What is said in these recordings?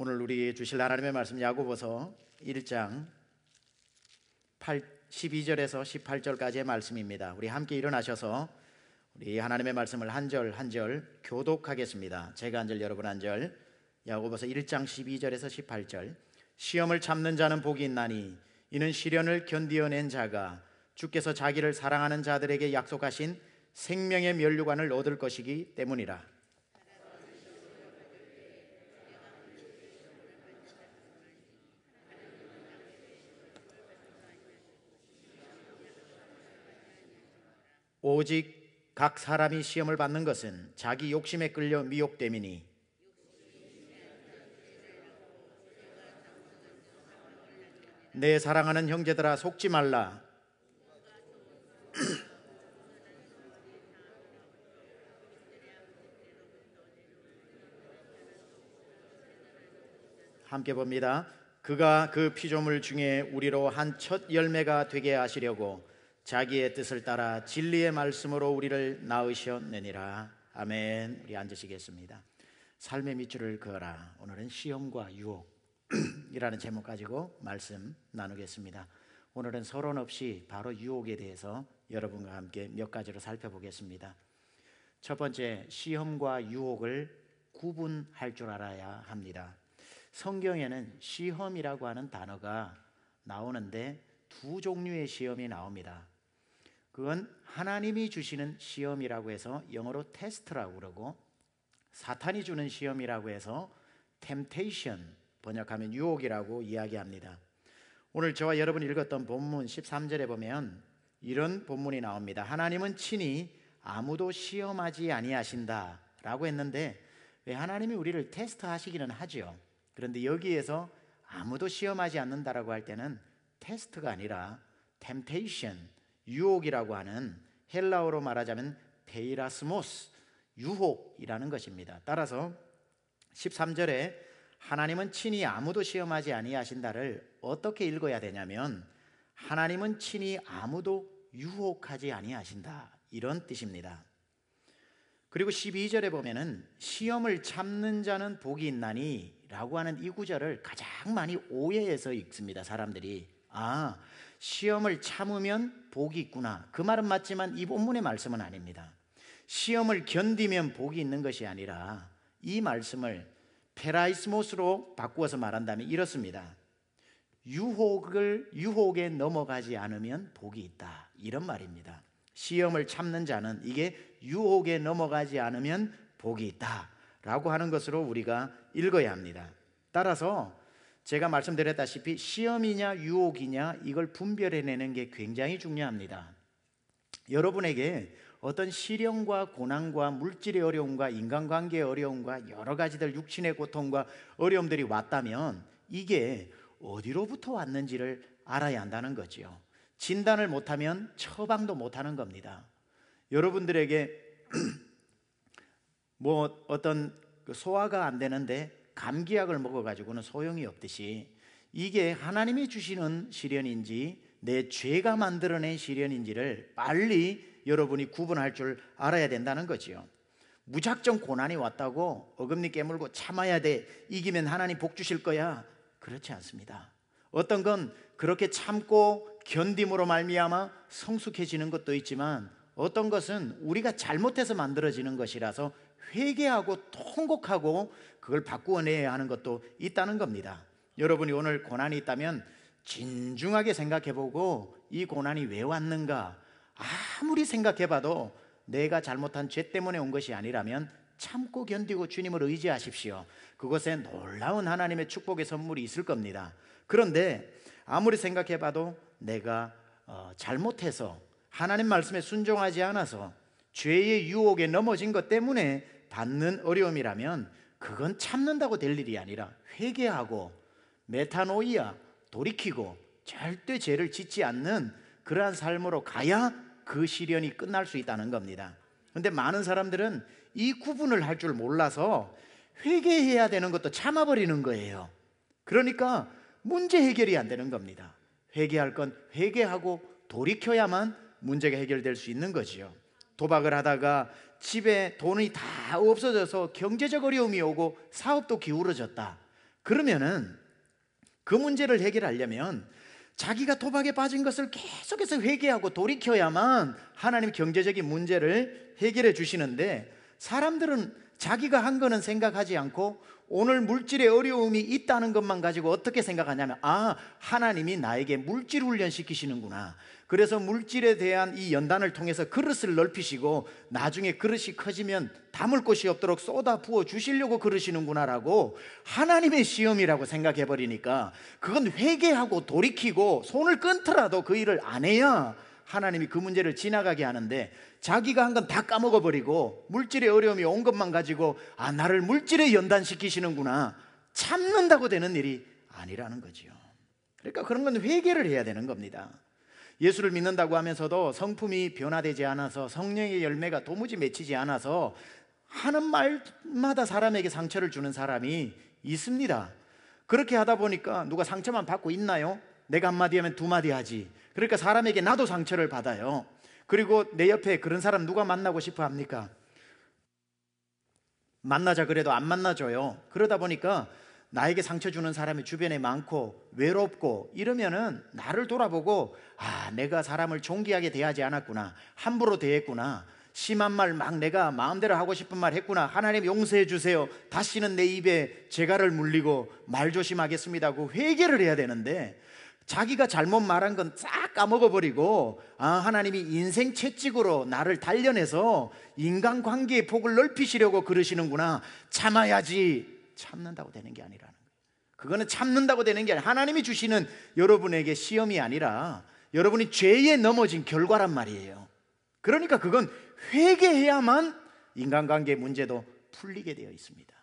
오늘 우리 주실 하나님의 말씀 야고보서 1장 8, 12절에서 18절까지의 말씀입니다. 우리 함께 일어나셔서 우리 하나님의 말씀을 한 절 한 절 교독하겠습니다. 제가 한절 여러분 한절 야고보서 1장 12절에서 18절 시험을 참는 자는 복이 있나니 이는 시련을 견디어낸 자가 주께서 자기를 사랑하는 자들에게 약속하신 생명의 면류관을 얻을 것이기 때문이라. 오직 각 사람이 시험을 받는 것은 자기 욕심에 끌려 미혹됨이니 내 사랑하는 형제들아 속지 말라 함께 봅니다. 그가 그 피조물 중에 우리로 한 첫 열매가 되게 하시려고 자기의 뜻을 따라 진리의 말씀으로 우리를 낳으셨느니라. 아멘. 우리 앉으시겠습니다. 삶의 밑줄을 그어라. 오늘은 시험과 유혹이라는 제목 가지고 말씀 나누겠습니다. 오늘은 서론 없이 바로 유혹에 대해서 여러분과 함께 몇 가지로 살펴보겠습니다. 첫 번째, 시험과 유혹을 구분할 줄 알아야 합니다. 성경에는 시험이라고 하는 단어가 나오는데 두 종류의 시험이 나옵니다. 그건 하나님이 주시는 시험이라고 해서 영어로 테스트라고 그러고 사탄이 주는 시험이라고 해서 템테이션 번역하면 유혹이라고 이야기합니다. 오늘 저와 여러분 읽었던 본문 13절에 보면 이런 본문이 나옵니다. 하나님은 친히 아무도 시험하지 아니하신다라고 했는데 왜 하나님이 우리를 테스트하시기는 하죠. 그런데 여기에서 아무도 시험하지 않는다라고 할 때는 테스트가 아니라 t e m p 유혹이라고 하는 헬라어로 말하자면 데이라스모스 유혹이라는 것입니다. 따라서 13절에 하나님은 친히 아무도 시험하지 아니하신다를 어떻게 읽어야 되냐면 하나님은 친히 아무도 유혹하지 아니하신다 이런 뜻입니다. 그리고 12절에 보면은 시험을 참는 자는 복이 있나니라고 하는 이 구절을 가장 많이 오해해서 읽습니다. 사람들이 아 시험을 참으면 복이 있구나. 그 말은 맞지만 이 본문의 말씀은 아닙니다. 시험을 견디면 복이 있는 것이 아니라 이 말씀을 페라이스모스로 바꾸어서 말한다면 이렇습니다. 유혹을 유혹에 넘어가지 않으면 복이 있다. 이런 말입니다. 시험을 참는 자는 이게 유혹에 넘어가지 않으면 복이 있다. 라고 하는 것으로 우리가 읽어야 합니다. 따라서 제가 말씀드렸다시피 시험이냐 유혹이냐 이걸 분별해내는 게 굉장히 중요합니다. 여러분에게 어떤 시련과 고난과 물질의 어려움과 인간관계의 어려움과 여러 가지들 육신의 고통과 어려움들이 왔다면 이게 어디로부터 왔는지를 알아야 한다는 거지요. 진단을 못하면 처방도 못하는 겁니다. 여러분들에게 뭐 어떤 그 소화가 안 되는데 감기약을 먹어가지고는 소용이 없듯이 이게 하나님이 주시는 시련인지 내 죄가 만들어낸 시련인지를 빨리 여러분이 구분할 줄 알아야 된다는 거지요. 무작정 고난이 왔다고 어금니 깨물고 참아야 돼. 이기면 하나님 복 주실 거야. 그렇지 않습니다. 어떤 건 그렇게 참고 견딤으로 말미암아 성숙해지는 것도 있지만 어떤 것은 우리가 잘못해서 만들어지는 것이라서 회개하고 통곡하고 그걸 바꾸어내야 하는 것도 있다는 겁니다. 여러분이 오늘 고난이 있다면 진중하게 생각해보고 이 고난이 왜 왔는가 아무리 생각해봐도 내가 잘못한 죄 때문에 온 것이 아니라면 참고 견디고 주님을 의지하십시오. 그것에 놀라운 하나님의 축복의 선물이 있을 겁니다. 그런데 아무리 생각해봐도 내가 어, 잘못해서 하나님 말씀에 순종하지 않아서 죄의 유혹에 넘어진 것 때문에 받는 어려움이라면 그건 참는다고 될 일이 아니라 회개하고 메타노이아 돌이키고 절대 죄를 짓지 않는 그러한 삶으로 가야 그 시련이 끝날 수 있다는 겁니다. 근데 많은 사람들은 이 구분을 할 줄 몰라서 회개해야 되는 것도 참아버리는 거예요. 그러니까 문제 해결이 안 되는 겁니다. 회개할 건 회개하고 돌이켜야만 문제가 해결될 수 있는 거지요. 도박을 하다가 집에 돈이 다 없어져서 경제적 어려움이 오고 사업도 기울어졌다. 그러면은 그 문제를 해결하려면 자기가 도박에 빠진 것을 계속해서 회개하고 돌이켜야만 하나님 경제적인 문제를 해결해 주시는데 사람들은 자기가 한 거는 생각하지 않고 오늘 물질의 어려움이 있다는 것만 가지고 어떻게 생각하냐면 아 하나님이 나에게 물질 훈련 시키시는구나 그래서 물질에 대한 이 연단을 통해서 그릇을 넓히시고 나중에 그릇이 커지면 담을 곳이 없도록 쏟아 부어 주시려고 그러시는구나라고 하나님의 시험이라고 생각해 버리니까 그건 회개하고 돌이키고 손을 끊더라도 그 일을 안 해야 하나님이 그 문제를 지나가게 하는데 자기가 한 건 다 까먹어 버리고 물질의 어려움이 온 것만 가지고 아 나를 물질에 연단시키시는구나 참는다고 되는 일이 아니라는 거지요. 그러니까 그런 건 회개를 해야 되는 겁니다. 예수를 믿는다고 하면서도 성품이 변화되지 않아서 성령의 열매가 도무지 맺히지 않아서 하는 말마다 사람에게 상처를 주는 사람이 있습니다. 그렇게 하다 보니까 누가 상처만 받고 있나요? 내가 한마디 하면 두마디 하지. 그러니까 사람에게 나도 상처를 받아요. 그리고 내 옆에 그런 사람 누가 만나고 싶어 합니까? 만나자 그래도 안 만나줘요. 그러다 보니까 나에게 상처 주는 사람이 주변에 많고 외롭고 이러면은 나를 돌아보고 아, 내가 사람을 존귀하게 대하지 않았구나. 함부로 대했구나. 심한 말 막 내가 마음대로 하고 싶은 말 했구나. 하나님 용서해 주세요. 다시는 내 입에 제갈을 물리고 말 조심하겠습니다고 회개를 해야 되는데 자기가 잘못 말한 건 싹 까먹어버리고 아, 하나님이 인생 채찍으로 나를 단련해서 인간관계의 폭을 넓히시려고 그러시는구나 참아야지 참는다고 되는 게 아니라는 거예요 그거는 참는다고 되는 게 아니라 하나님이 주시는 여러분에게 시험이 아니라 여러분이 죄에 넘어진 결과란 말이에요 그러니까 그건 회개해야만 인간관계 문제도 풀리게 되어 있습니다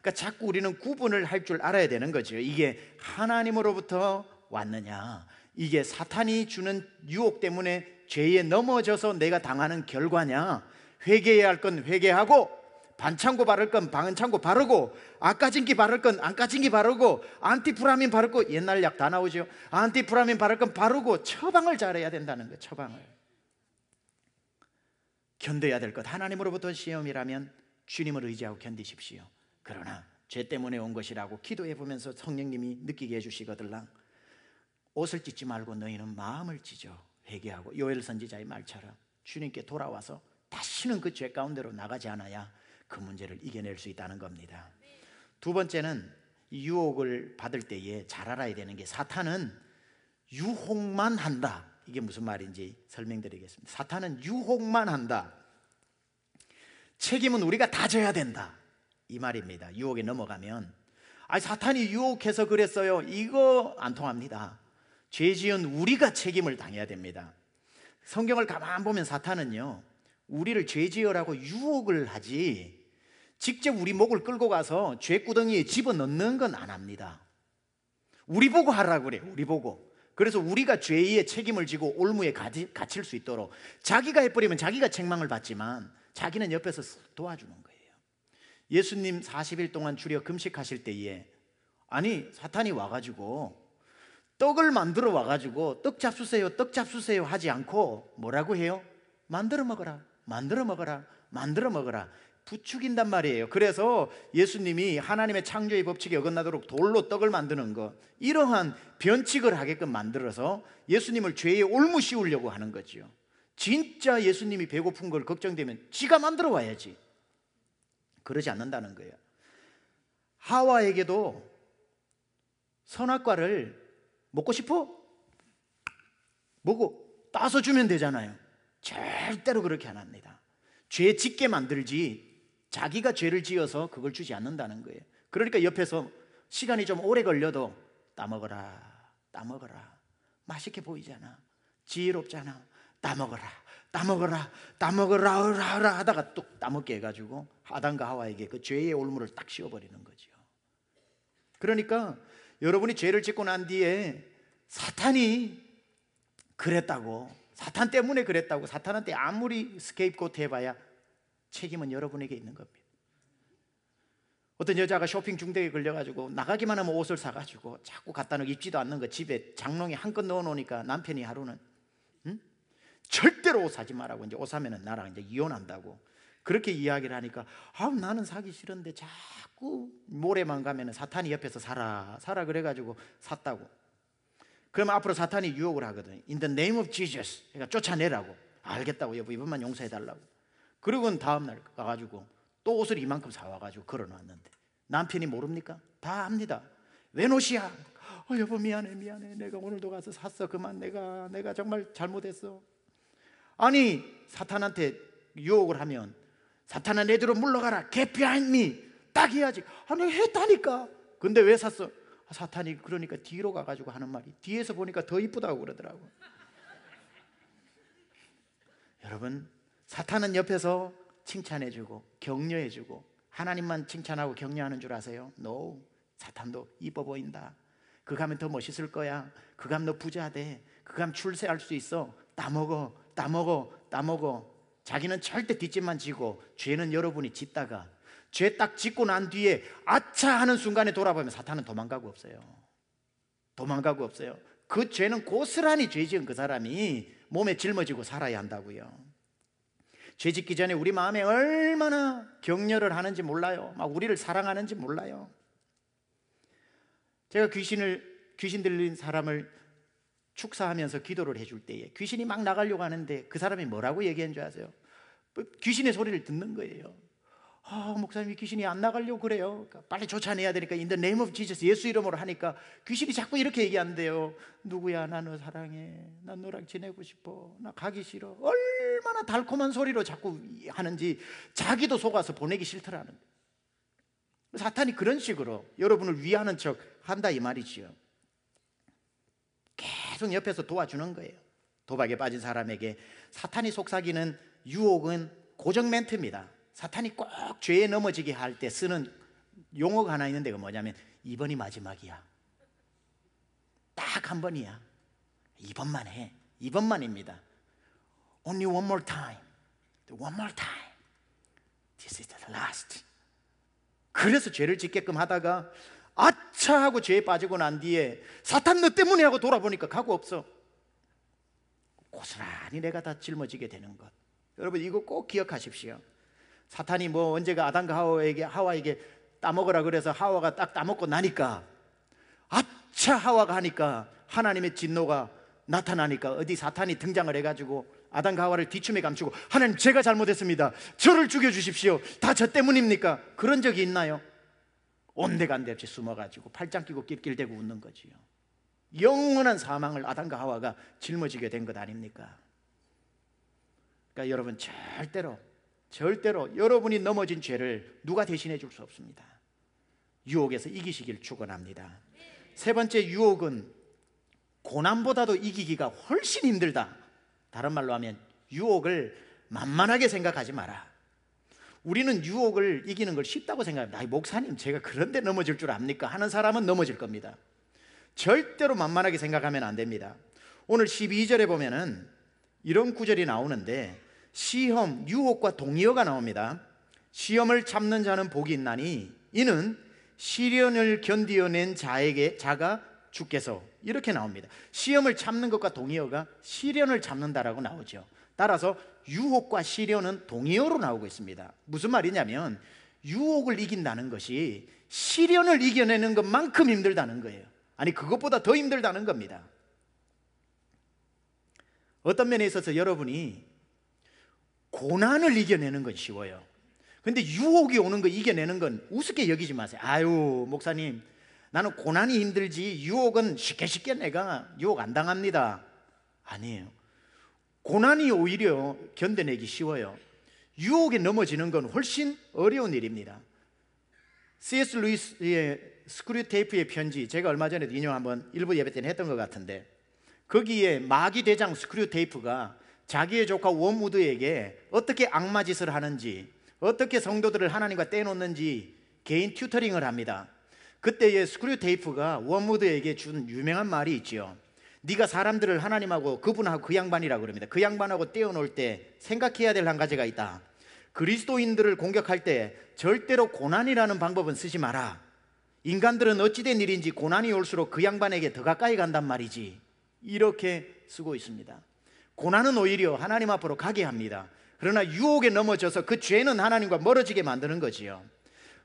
그러니까 자꾸 우리는 구분을 할 줄 알아야 되는 거죠. 이게 하나님으로부터 왔느냐? 이게 사탄이 주는 유혹 때문에 죄에 넘어져서 내가 당하는 결과냐? 회개해야 할 건 회개하고 반창고 바를 건 반창고 바르고 아까진기 바를 건 안까진기 바르고 안티프라민 바를 거 옛날 약 다 나오죠. 안티프라민 바를 건 바르고 처방을 잘해야 된다는 거 처방을. 견뎌야 될 것 하나님으로부터 시험이라면 주님을 의지하고 견디십시오. 그러나 죄 때문에 온 것이라고 기도해 보면서 성령님이 느끼게 해주시거들랑 옷을 찢지 말고 너희는 마음을 찢어 회개하고 요엘 선지자의 말처럼 주님께 돌아와서 다시는 그 죄 가운데로 나가지 않아야 그 문제를 이겨낼 수 있다는 겁니다. 두 번째는 유혹을 받을 때에 잘 알아야 되는 게 사탄은 유혹만 한다. 이게 무슨 말인지 설명드리겠습니다. 사탄은 유혹만 한다. 책임은 우리가 다 져야 된다. 이 말입니다. 유혹에 넘어가면 아 사탄이 유혹해서 그랬어요. 이거 안 통합니다. 죄 지은 우리가 책임을 당해야 됩니다. 성경을 가만 보면 사탄은요, 우리를 죄 지으라고 유혹을 하지, 직접 우리 목을 끌고 가서 죄구덩이에 집어넣는 건 안 합니다. 우리 보고 하라고 그래 우리 보고. 그래서 우리가 죄의 책임을 지고 올무에 가지, 갇힐 수 있도록 자기가 해버리면 자기가 책망을 받지만 자기는 옆에서 도와주는 거예요. 예수님 40일 동안 주려 금식하실 때에 아니, 사탄이 와가지고 떡을 만들어 와가지고 떡 잡수세요, 떡 잡수세요 하지 않고 뭐라고 해요? 만들어 먹어라, 만들어 먹어라, 만들어 먹어라. 부추긴단 말이에요. 그래서 예수님이 하나님의 창조의 법칙에 어긋나도록 돌로 떡을 만드는 것, 이러한 변칙을 하게끔 만들어서 예수님을 죄에 올무씌우려고 하는 거지요. 진짜 예수님이 배고픈 걸 걱정되면 지가 만들어 와야지. 그러지 않는다는 거예요. 하와에게도 선악과를 먹고 싶어? 먹어. 따서 주면 되잖아요. 절대로 그렇게 안 합니다. 죄 짓게 만들지 자기가 죄를 지어서 그걸 주지 않는다는 거예요. 그러니까 옆에서 시간이 좀 오래 걸려도 따먹어라, 따먹어라. 맛있게 보이잖아. 지혜롭잖아. 따먹어라, 따먹어라, 따먹어라, 어라, 어라 하다가 뚝 따먹게 해가지고 아담과 하와에게 그 죄의 올무를 딱 씌워버리는 거죠. 그러니까 여러분이 죄를 짓고 난 뒤에 사탄이 그랬다고 사탄 때문에 그랬다고 사탄한테 아무리 스케이프코트 해봐야 책임은 여러분에게 있는 겁니다. 어떤 여자가 쇼핑 중독에 걸려가지고 나가기만 하면 옷을 사가지고 자꾸 갖다 놓고 입지도 않는 거 집에 장롱에 한껏 넣어놓으니까 남편이 하루는 응? 절대로 옷 사지 말라고 이제 옷 사면은 나랑 이제 이혼한다고 그렇게 이야기를 하니까 아 나는 사기 싫은데 자꾸 모래만 가면 사탄이 옆에서 살아 살아 그래가지고 샀다고. 그럼 앞으로 사탄이 유혹을 하거든. In the name of Jesus, 그러니까 쫓아내라고. 알겠다고 여보 이번만 용서해 달라고. 그리고는 다음 날 가가지고 또 옷을 이만큼 사와가지고 걸어놨는데 남편이 모릅니까? 다 압니다. 웬 옷이야? 어, 여보 미안해 미안해 내가 오늘도 가서 샀어 그만 내가 내가 정말 잘못했어. 아니 사탄한테 유혹을 하면 사탄아 내대로 물러가라. Get behind me. 딱 해야지. 아니 했다니까. 근데 왜 샀어? 아, 사탄이 그러니까 뒤로 가가지고 하는 말이 뒤에서 보니까 더 이쁘다고 그러더라고. 여러분 사탄은 옆에서 칭찬해주고 격려해주고 하나님만 칭찬하고 격려하는 줄 아세요? No. 사탄도 이뻐 보인다. 그 가면 더 멋있을 거야. 그 가면 너 부자 돼. 그 가면 출세할 수 있어. 따먹어, 따먹어, 따먹어. 자기는 절대 뒷짐만 지고 죄는 여러분이 짓다가 죄 딱 짓고 난 뒤에 아차 하는 순간에 돌아보면 사탄은 도망가고 없어요. 도망가고 없어요. 그 죄는 고스란히 죄 지은 그 사람이 몸에 짊어지고 살아야 한다고요. 죄 짓기 전에 우리 마음에 얼마나 격려를 하는지 몰라요. 막 우리를 사랑하는지 몰라요. 제가 귀신을 귀신 들린 사람을 축사하면서 기도를 해줄 때에 귀신이 막 나가려고 하는데 그 사람이 뭐라고 얘기한 줄 아세요? 뭐 귀신의 소리를 듣는 거예요. 아, 목사님이 귀신이 안 나가려고 그래요. 그러니까 빨리 쫓아내야 되니까 인더 네임 오브 지저스 예수 이름으로 하니까 귀신이 자꾸 이렇게 얘기한대요. 누구야? 나 너 사랑해. 난 너랑 지내고 싶어. 나 가기 싫어. 얼마나 달콤한 소리로 자꾸 하는지 자기도 속아서 보내기 싫더라는 거예요. 사탄이 그런 식으로 여러분을 위하는 척 한다 이 말이지요. 계속 옆에서 도와주는 거예요. 도박에 빠진 사람에게 사탄이 속삭이는 유혹은 고정 멘트입니다. 사탄이 꼭 죄에 넘어지게 할 때 쓰는 용어가 하나 있는데 그 뭐냐면 이번이 마지막이야. 딱 한 번이야. 이번만 해. 이번만입니다. Only one more time. One more time. This is the last. 그래서 죄를 짓게끔 하다가 아차 하고 죄에 빠지고 난 뒤에 사탄 너 때문에 하고 돌아보니까 가고 없어. 고스란히 내가 다 짊어지게 되는 것. 여러분 이거 꼭 기억하십시오. 사탄이 뭐 언제가 아담과 하와에게 하와에게 따먹으라 그래서 하와가 딱 따먹고 나니까 아차 하와가 하니까 하나님의 진노가 나타나니까 어디 사탄이 등장을 해가지고 아담과 하와를 뒤춤에 감추고 하나님 제가 잘못했습니다. 저를 죽여 주십시오. 다 저 때문입니까? 그런 적이 있나요? 온데간데 없이 숨어가지고 팔짱 끼고 낄낄대고 웃는 거지요. 영원한 사망을 아담과 하와가 짊어지게 된 것 아닙니까? 그러니까 여러분 절대로 절대로 여러분이 넘어진 죄를 누가 대신해 줄 수 없습니다. 유혹에서 이기시길 축원합니다. 세 번째 유혹은 고난보다도 이기기가 훨씬 힘들다. 다른 말로 하면 유혹을 만만하게 생각하지 마라. 우리는 유혹을 이기는 걸 쉽다고 생각합니다. 아 목사님, 제가 그런데 넘어질 줄 압니까? 하는 사람은 넘어질 겁니다. 절대로 만만하게 생각하면 안 됩니다. 오늘 12절에 보면은 이런 구절이 나오는데 시험, 유혹과 동의어가 나옵니다. 시험을 참는 자는 복이 있나니 이는 시련을 견디어낸 자에게 자가 주께서 이렇게 나옵니다. 시험을 참는 것과 동의어가 시련을 참는다라고 나오죠. 따라서 유혹과 시련은 동의어로 나오고 있습니다. 무슨 말이냐면 유혹을 이긴다는 것이 시련을 이겨내는 것만큼 힘들다는 거예요. 아니 그것보다 더 힘들다는 겁니다. 어떤 면에 있어서 여러분이 고난을 이겨내는 건 쉬워요. 근데 유혹이 오는 거 이겨내는 건 우습게 여기지 마세요. 아유, 목사님, 나는 고난이 힘들지 유혹은 쉽게 쉽게 내가 유혹 안 당합니다. 아니에요. 고난이 오히려 견뎌내기 쉬워요. 유혹에 넘어지는 건 훨씬 어려운 일입니다. C.S. 루이스의 스크류테이프의 편지 제가 얼마 전에도 인용 한번 일부 예배 때 했던 것 같은데 거기에 마기 대장 스크류테이프가 자기의 조카 웜우드에게 어떻게 악마 짓을 하는지 어떻게 성도들을 하나님과 떼놓는지 개인 튜터링을 합니다. 그때의 스크류테이프가 웜우드에게 준 유명한 말이 있지요. 네가 사람들을 하나님하고 그분하고 그 양반이라 그럽니다. 그 양반하고 떼어놓을 때 생각해야 될 한 가지가 있다. 그리스도인들을 공격할 때 절대로 고난이라는 방법은 쓰지 마라. 인간들은 어찌된 일인지 고난이 올수록 그 양반에게 더 가까이 간단 말이지. 이렇게 쓰고 있습니다. 고난은 오히려 하나님 앞으로 가게 합니다. 그러나 유혹에 넘어져서 그 죄는 하나님과 멀어지게 만드는 거지요.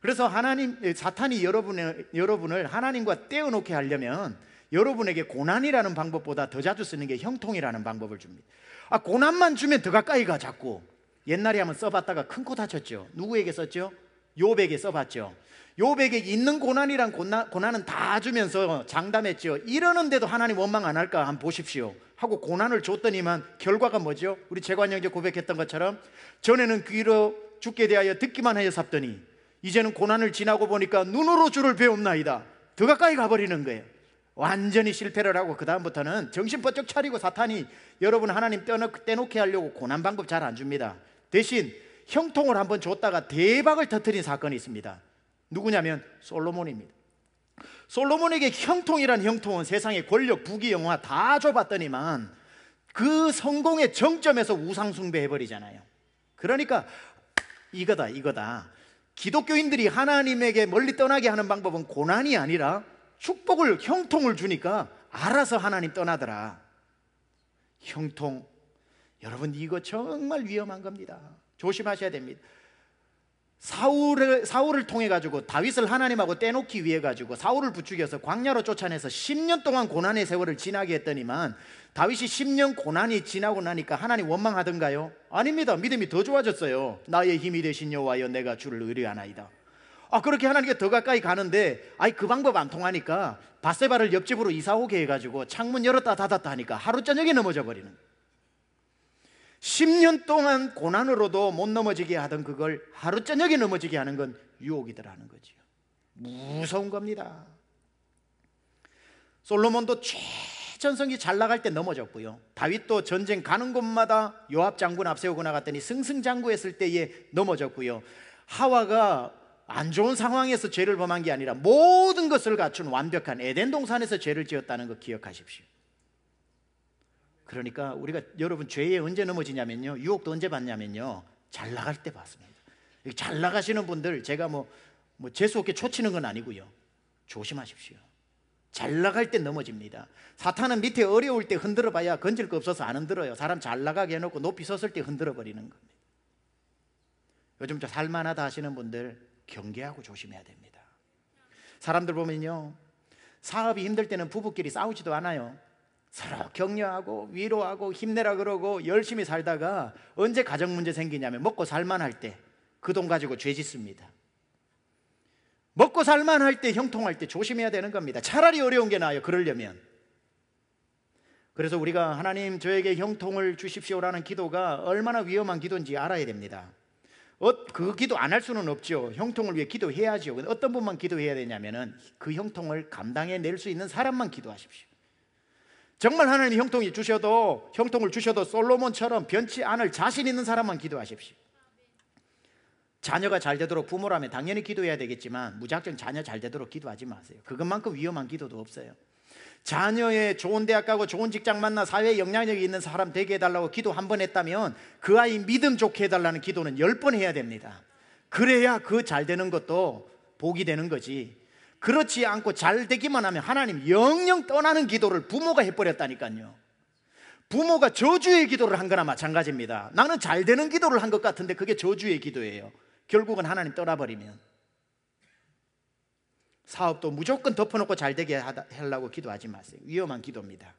그래서 하나님 사탄이 여러분을, 여러분을 하나님과 떼어놓게 하려면 여러분에게 고난이라는 방법보다 더 자주 쓰는 게 형통이라는 방법을 줍니다. 아, 고난만 주면 더 가까이 가 자꾸. 옛날에 한번 써봤다가 큰 코 다쳤죠. 누구에게 썼죠? 요백에 써봤죠. 요백에 있는 고난이란 고난, 고난은 다 주면서 장담했죠. 이러는데도 하나님 원망 안 할까 한번 보십시오. 하고 고난을 줬더니만 결과가 뭐죠? 우리 재관영제 고백했던 것처럼 전에는 귀로 죽게 대하여 듣기만 하여 삽더니 이제는 고난을 지나고 보니까 눈으로 주를 배옵나이다. 더 가까이 가버리는 거예요. 완전히 실패를 하고 그 다음부터는 정신 번쩍 차리고 사탄이 여러분 하나님 떼놓, 떼놓게 하려고 고난 방법 잘 안 줍니다. 대신 형통을 한번 줬다가 대박을 터뜨린 사건이 있습니다. 누구냐면 솔로몬입니다. 솔로몬에게 형통이란 형통은 세상의 권력, 부귀, 영화 다 줘봤더니만 그 성공의 정점에서 우상 숭배해버리잖아요. 그러니까 이거다, 이거다. 기독교인들이 하나님에게 멀리 떠나게 하는 방법은 고난이 아니라 축복을 형통을 주니까 알아서 하나님 떠나더라. 형통. 여러분 이거 정말 위험한 겁니다. 조심하셔야 됩니다. 사울을 사울을 통해 가지고 다윗을 하나님하고 떼놓기 위해 가지고 사울을 부추겨서 광야로 쫓아내서 10년 동안 고난의 세월을 지나게 했더니만 다윗이 10년 고난이 지나고 나니까 하나님 원망하던가요? 아닙니다. 믿음이 더 좋아졌어요. 나의 힘이 되신 여호와여 내가 주를 의뢰하나이다. 아, 그렇게 하나님께 더 가까이 가는데, 아이, 그 방법 안 통하니까 바세바를 옆집으로 이사 오게 해가지고 창문 열었다 닫았다 하니까 하루 저녁에 넘어져 버리는. 10년 동안 고난으로도 못 넘어지게 하던 그걸 하루 저녁에 넘어지게 하는 건 유혹이더라는 거지요. 무서운 겁니다. 솔로몬도 최전성기 잘 나갈 때 넘어졌고요. 다윗도 전쟁 가는 곳마다 요압 장군 앞세우고 나갔더니 승승장구했을 때에 넘어졌고요. 하와가 안 좋은 상황에서 죄를 범한 게 아니라 모든 것을 갖춘 완벽한 에덴 동산에서 죄를 지었다는 거 기억하십시오. 그러니까 우리가 여러분 죄에 언제 넘어지냐면요. 유혹도 언제 봤냐면요잘 나갈 때봤습니다잘 나가시는 분들 제가 뭐, 뭐 재수 없게 초치는 건 아니고요. 조심하십시오. 잘 나갈 때 넘어집니다. 사탄은 밑에 어려울 때 흔들어 봐야 건질 거 없어서 안 흔들어요. 사람 잘 나가게 해놓고 높이 섰을 때 흔들어 버리는 겁니다. 요즘 저 살만하다 하시는 분들 경계하고 조심해야 됩니다. 사람들 보면요. 사업이 힘들 때는 부부끼리 싸우지도 않아요. 서로 격려하고 위로하고 힘내라 그러고 열심히 살다가 언제 가정 문제 생기냐면 먹고 살만 할 때 그 돈 가지고 죄 짓습니다. 먹고 살만 할 때 형통할 때 조심해야 되는 겁니다. 차라리 어려운 게 나아요. 그러려면. 그래서 우리가 하나님 저에게 형통을 주십시오라는 기도가 얼마나 위험한 기도인지 알아야 됩니다. 어, 그 기도 안 할 수는 없죠. 형통을 위해 기도해야죠. 어떤 분만 기도해야 되냐면은 그 형통을 감당해 낼 수 있는 사람만 기도하십시오. 정말 하나님 형통이 주셔도 형통을 주셔도 솔로몬처럼 변치 않을 자신 있는 사람만 기도하십시오. 자녀가 잘 되도록 부모라면 당연히 기도해야 되겠지만 무작정 자녀 잘 되도록 기도하지 마세요. 그것만큼 위험한 기도도 없어요. 자녀의 좋은 대학 가고 좋은 직장 만나 사회에 영향력이 있는 사람 되게 해달라고 기도 한 번 했다면 그 아이 믿음 좋게 해달라는 기도는 열 번 해야 됩니다. 그래야 그 잘 되는 것도 복이 되는 거지. 그렇지 않고 잘 되기만 하면 하나님 영영 떠나는 기도를 부모가 해버렸다니까요. 부모가 저주의 기도를 한 거나 마찬가지입니다. 나는 잘 되는 기도를 한 것 같은데 그게 저주의 기도예요. 결국은 하나님 떠나버리면. 사업도 무조건 덮어놓고 잘 되게 하려고 기도하지 마세요. 위험한 기도입니다.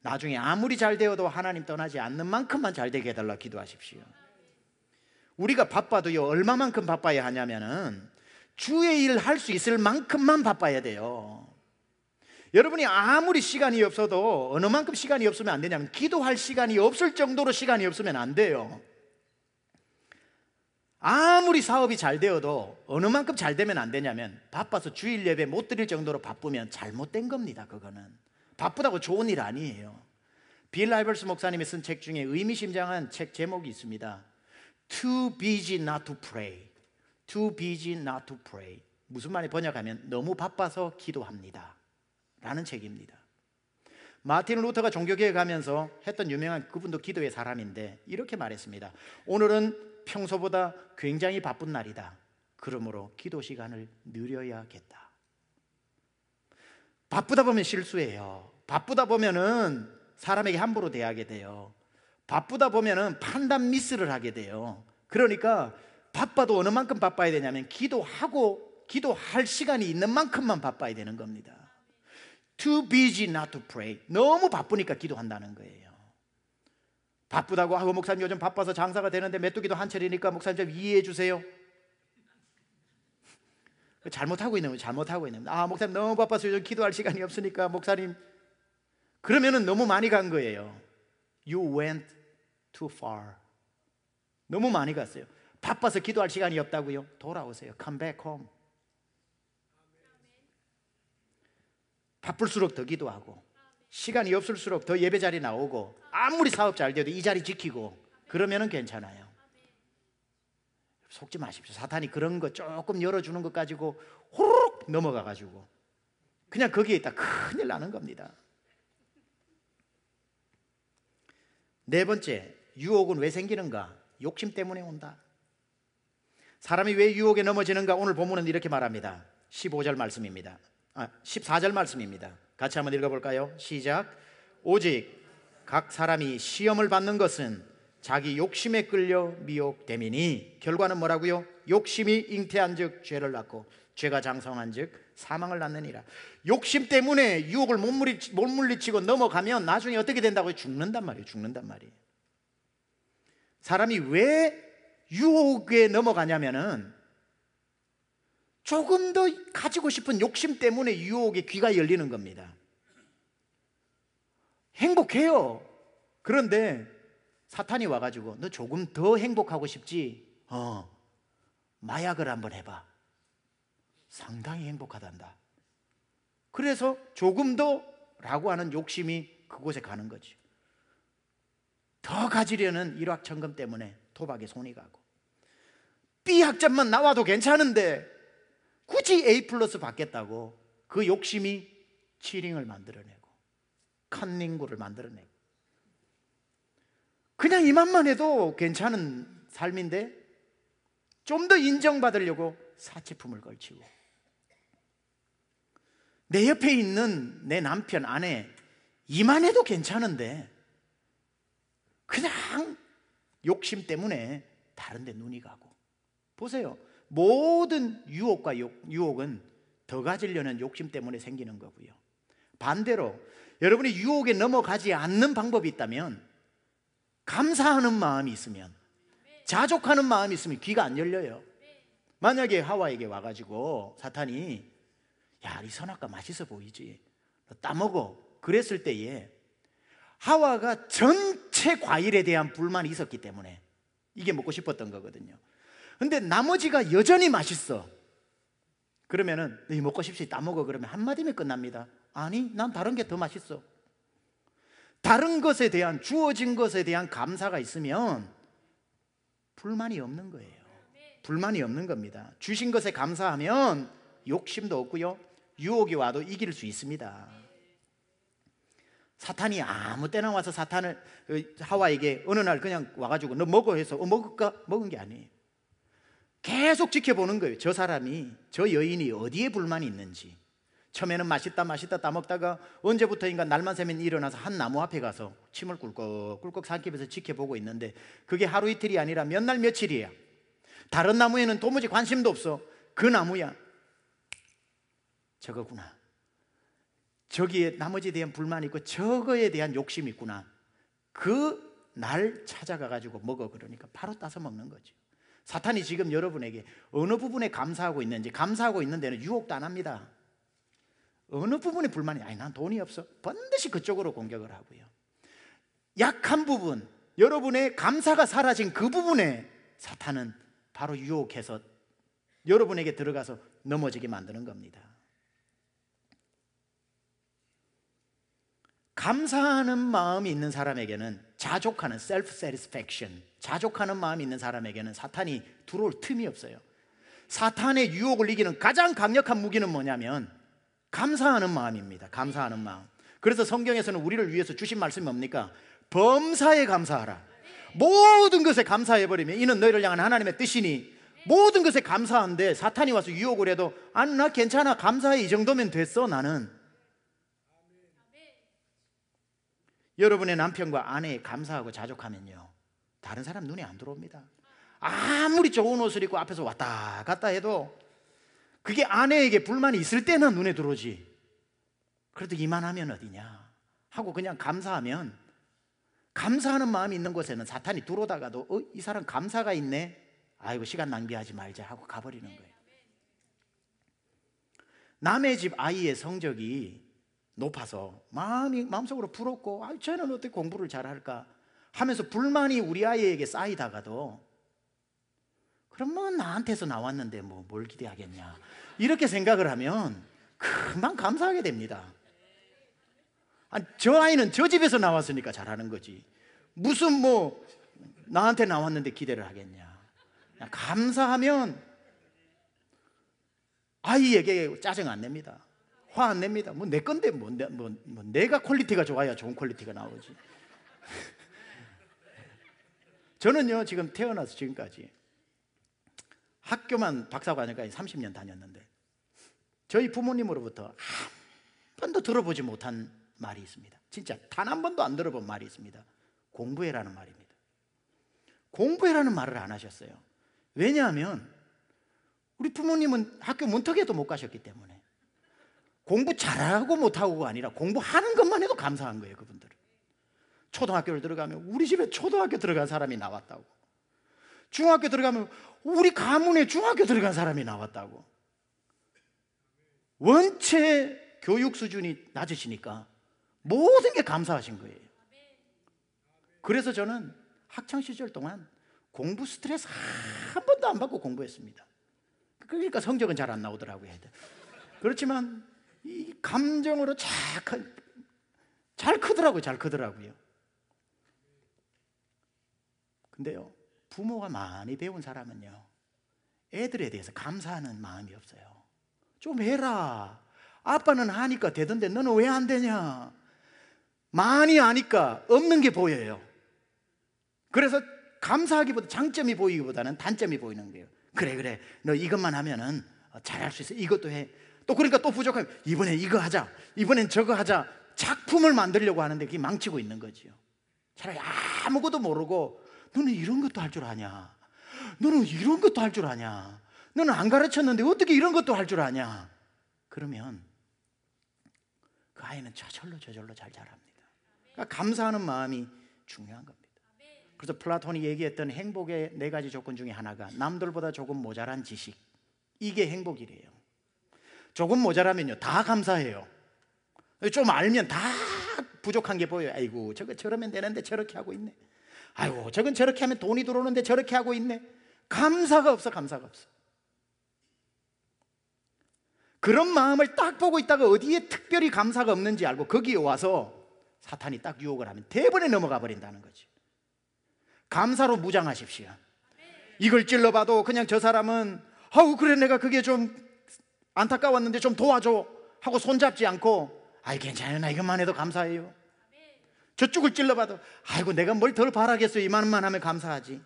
나중에 아무리 잘 되어도 하나님 떠나지 않는 만큼만 잘 되게 해달라 기도하십시오. 우리가 바빠도요, 얼마만큼 바빠야 하냐면은 주의 일 할 수 있을 만큼만 바빠야 돼요. 여러분이 아무리 시간이 없어도 어느 만큼 시간이 없으면 안 되냐면 기도할 시간이 없을 정도로 시간이 없으면 안 돼요. 아무리 사업이 잘 되어도 어느 만큼 잘 되면 안 되냐면 바빠서 주일 예배 못 드릴 정도로 바쁘면 잘못된 겁니다. 그거는 바쁘다고 좋은 일 아니에요. 빌라이벌스 목사님이 쓴 책 중에 의미심장한 책 제목이 있습니다. Too busy not to pray. Too busy not to pray. 무슨 말이 번역하면 너무 바빠서 기도합니다. 라는 책입니다. 마틴 루터가 종교계에 가면서 했던 유명한 그분도 기도의 사람인데 이렇게 말했습니다. 오늘은 평소보다 굉장히 바쁜 날이다. 그러므로 기도 시간을 늘려야겠다. 바쁘다 보면 실수해요. 바쁘다 보면은 사람에게 함부로 대하게 돼요. 바쁘다 보면은 판단 미스를 하게 돼요. 그러니까 바빠도 어느 만큼 바빠야 되냐면 기도하고 기도할 시간이 있는 만큼만 바빠야 되는 겁니다. Too busy not to pray. 너무 바쁘니까 기도한다는 거예요. 바쁘다고 하고 목사님 요즘 바빠서 장사가 되는데 메뚜기도 한 철이니까 목사님 좀 이해해 주세요. 그 잘못하고 있는 거예요. 잘못하고 있는 거예요. 아 목사님 너무 바빠서 요즘 기도할 시간이 없으니까 목사님 그러면은 너무 많이 간 거예요. You went too far. 너무 많이 갔어요. 바빠서 기도할 시간이 없다고요. 돌아오세요. Come back home. 바쁠수록 더 기도하고 시간이 없을수록 더 예배 자리 나오고 아무리 사업 잘 돼도 이 자리 지키고 그러면은 괜찮아요. 속지 마십시오. 사탄이 그런 거 조금 열어주는 것 가지고 호로록 넘어가 가지고 그냥 거기에 있다 큰일 나는 겁니다. 네 번째, 유혹은 왜 생기는가? 욕심 때문에 온다. 사람이 왜 유혹에 넘어지는가? 오늘 본문은 이렇게 말합니다. 15절 말씀입니다. 아, 14절 말씀입니다. 같이 한번 읽어볼까요? 시작. 오직 각 사람이 시험을 받는 것은 자기 욕심에 끌려 미혹됨이니 결과는 뭐라고요? 욕심이 잉태한 즉 죄를 낳고 죄가 장성한 즉 사망을 낳느니라 욕심 때문에 유혹을 못, 물리치, 고 넘어가면 나중에 어떻게 된다고요? 죽는단 말이에요 죽는단 말이에요 사람이 왜 유혹에 넘어가냐면은 조금 더 가지고 싶은 욕심 때문에 유혹의 귀가 열리는 겁니다 행복해요. 그런데 사탄이 와가지고 너 조금 더 행복하고 싶지? 어, 마약을 한번 해봐. 상당히 행복하단다. 그래서 조금 더 라고 하는 욕심이 그곳에 가는 거지. 더 가지려는 일확천금 때문에 도박에 손이 가고. B 학점만 나와도 괜찮은데 굳이 A 플러스 받겠다고 그 욕심이 치링을 만들어내. 칸닝구를 만들어내. 고 그냥 이만만 해도 괜찮은 삶인데 좀 더 인정받으려고 사치품을 걸치고 내 옆에 있는 내 남편 아내 이만해도 괜찮은데 그냥 욕심 때문에 다른데 눈이 가고 보세요 모든 유혹과 욕, 유혹은 더 가지려는 욕심 때문에 생기는 거고요 반대로 여러분이 유혹에 넘어가지 않는 방법이 있다면 감사하는 마음이 있으면 자족하는 마음이 있으면 귀가 안 열려요. 만약에 하와에게 와가지고 사탄이 야, 이 선악과 맛있어 보이지? 따먹어. 그랬을 때에 하와가 전체 과일에 대한 불만이 있었기 때문에 이게 먹고 싶었던 거거든요. 근데 나머지가 여전히 맛있어. 그러면은 너 먹고 싶지 따먹어 그러면 한마디면 끝납니다. 아니, 난 다른 게 더 맛있어. 다른 것에 대한, 주어진 것에 대한 감사가 있으면 불만이 없는 거예요. 불만이 없는 겁니다. 주신 것에 감사하면 욕심도 없고요. 유혹이 와도 이길 수 있습니다. 사탄이 아무 때나 와서 사탄을 어, 하와에게 어느 날 그냥 와가지고 너 먹어 해서 어, 먹을까 먹은 게 아니에요. 계속 지켜보는 거예요. 저 사람이 저 여인이 어디에 불만이 있는지 처음에는 맛있다 맛있다 따먹다가 언제부터인가 날만 새면 일어나서 한 나무 앞에 가서 침을 꿀꺽 꿀꺽 삼키면서 지켜보고 있는데 그게 하루 이틀이 아니라 몇 날 며칠이야 다른 나무에는 도무지 관심도 없어 그 나무야 저거구나 저기에 나머지에 대한 불만이 있고 저거에 대한 욕심이 있구나 그 날 찾아가 가지고 먹어 그러니까 바로 따서 먹는 거죠 사탄이 지금 여러분에게 어느 부분에 감사하고 있는지 감사하고 있는 데는 유혹도 안 합니다 어느 부분에 불만이 아니 난 돈이 없어 반드시 그쪽으로 공격을 하고요 약한 부분 여러분의 감사가 사라진 그 부분에 사탄은 바로 유혹해서 여러분에게 들어가서 넘어지게 만드는 겁니다 감사하는 마음이 있는 사람에게는 자족하는 self satisfaction 자족하는 마음이 있는 사람에게는 사탄이 들어올 틈이 없어요 사탄의 유혹을 이기는 가장 강력한 무기는 뭐냐면 감사하는 마음입니다. 감사하는 마음. 그래서 성경에서는 우리를 위해서 주신 말씀이 뭡니까? 범사에 감사하라. 모든 것에 감사해버리면 이는 너희를 향한 하나님의 뜻이니 모든 것에 감사한데 사탄이 와서 유혹을 해도 아니 나 괜찮아 감사해 이 정도면 됐어 나는 여러분의 남편과 아내에 감사하고 자족하면요 다른 사람 눈에 안 들어옵니다 아무리 좋은 옷을 입고 앞에서 왔다 갔다 해도 그게 아내에게 불만이 있을 때나 눈에 들어오지. 그래도 이만하면 어디냐 하고 그냥 감사하면 감사하는 마음이 있는 곳에는 사탄이 들어오다가도 어, 이 사람 감사가 있네. 아이고 시간 낭비하지 말자 하고 가버리는 거예요. 남의 집 아이의 성적이 높아서 마음이 마음속으로 부럽고 아, 쟤는 어떻게 공부를 잘할까 하면서 불만이 우리 아이에게 쌓이다가도 그러면 나한테서 나왔는데 뭐 뭘 기대하겠냐. 이렇게 생각을 하면 금방 감사하게 됩니다. 저 아이는 저 집에서 나왔으니까 잘하는 거지. 무슨 뭐 나한테 나왔는데 기대를 하겠냐. 감사하면 아이에게 짜증 안 냅니다. 화 안 냅니다. 뭐 내 건데 뭐, 내, 뭐, 뭐 내가 퀄리티가 좋아야 좋은 퀄리티가 나오지. 저는요 지금 태어나서 지금까지 학교만 박사과정까지 30년 다녔는데 저희 부모님으로부터 한 번도 들어보지 못한 말이 있습니다. 진짜 단 한 번도 안 들어본 말이 있습니다. 공부해라는 말입니다. 공부해라는 말을 안 하셨어요. 왜냐하면 우리 부모님은 학교 문턱에도 못 가셨기 때문에 공부 잘하고 못하고가 아니라 공부하는 것만 해도 감사한 거예요, 그분들은. 초등학교를 들어가면 우리 집에 초등학교 들어간 사람이 나왔다고. 중학교 들어가면 우리 가문에 중학교 들어간 사람이 나왔다고. 원체 교육 수준이 낮으시니까 모든 게 감사하신 거예요. 그래서 저는 학창 시절 동안 공부 스트레스 한 번도 안 받고 공부했습니다. 그러니까 성적은 잘 안 나오더라고요. 그렇지만 이 감정으로 착한 잘 크더라고요. 잘 크더라고요. 근데요. 부모가 많이 배운 사람은요, 애들에 대해서 감사하는 마음이 없어요. 좀 해라. 아빠는 하니까 되던데 너는 왜 안 되냐? 많이 아니까 없는 게 보여요. 그래서 감사하기보다 장점이 보이기보다는 단점이 보이는 거예요. 그래, 그래. 너 이것만 하면은 잘할 수 있어. 이것도 해. 또 그러니까 또 부족하면 이번엔 이거 하자. 이번엔 저거 하자. 작품을 만들려고 하는데 그게 망치고 있는 거지요. 차라리 아무것도 모르고 너는 이런 것도 할 줄 아냐? 너는 이런 것도 할 줄 아냐? 너는 안 가르쳤는데 어떻게 이런 것도 할 줄 아냐? 그러면 그 아이는 저절로 저절로 잘 자랍니다. 그러니까 감사하는 마음이 중요한 겁니다. 그래서 플라톤이 얘기했던 행복의 네 가지 조건 중에 하나가 남들보다 조금 모자란 지식. 이게 행복이래요. 조금 모자라면요. 다 감사해요. 좀 알면 다 부족한 게 보여요. 아이고, 저거 저러면 되는데 저렇게 하고 있네. 아이고, 저건 저렇게 하면 돈이 들어오는데 저렇게 하고 있네. 감사가 없어, 감사가 없어. 그런 마음을 딱 보고 있다가 어디에 특별히 감사가 없는지 알고 거기에 와서 사탄이 딱 유혹을 하면 대번에 넘어가 버린다는 거지. 감사로 무장하십시오. 이걸 찔러봐도 그냥 저 사람은 아우 그래 내가 그게 좀 안타까웠는데 좀 도와줘 하고 손잡지 않고 아이 괜찮아요 나 이것만 해도 감사해요 저쪽을 찔러봐도 아이고 내가 뭘 덜 바라겠어 이만만 하면 감사하지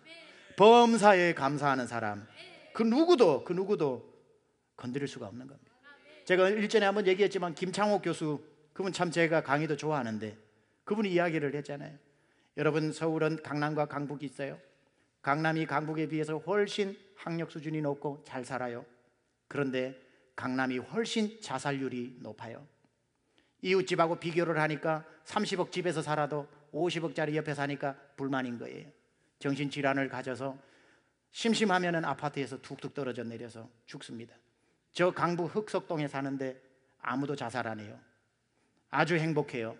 범사에 감사하는 사람 그 누구도 그 누구도 건드릴 수가 없는 겁니다 제가 일전에 한번 얘기했지만 김창옥 교수 그분 참 제가 강의도 좋아하는데 그분이 이야기를 했잖아요 여러분 서울은 강남과 강북이 있어요 강남이 강북에 비해서 훨씬 학력 수준이 높고 잘 살아요 그런데 강남이 훨씬 자살률이 높아요 이웃집하고 비교를 하니까 30억 집에서 살아도 50억짜리 옆에 사니까 불만인 거예요. 정신질환을 가져서 심심하면 아파트에서 툭툭 떨어져 내려서 죽습니다. 저 강북 흑석동에 사는데 아무도 자살 안 해요. 아주 행복해요.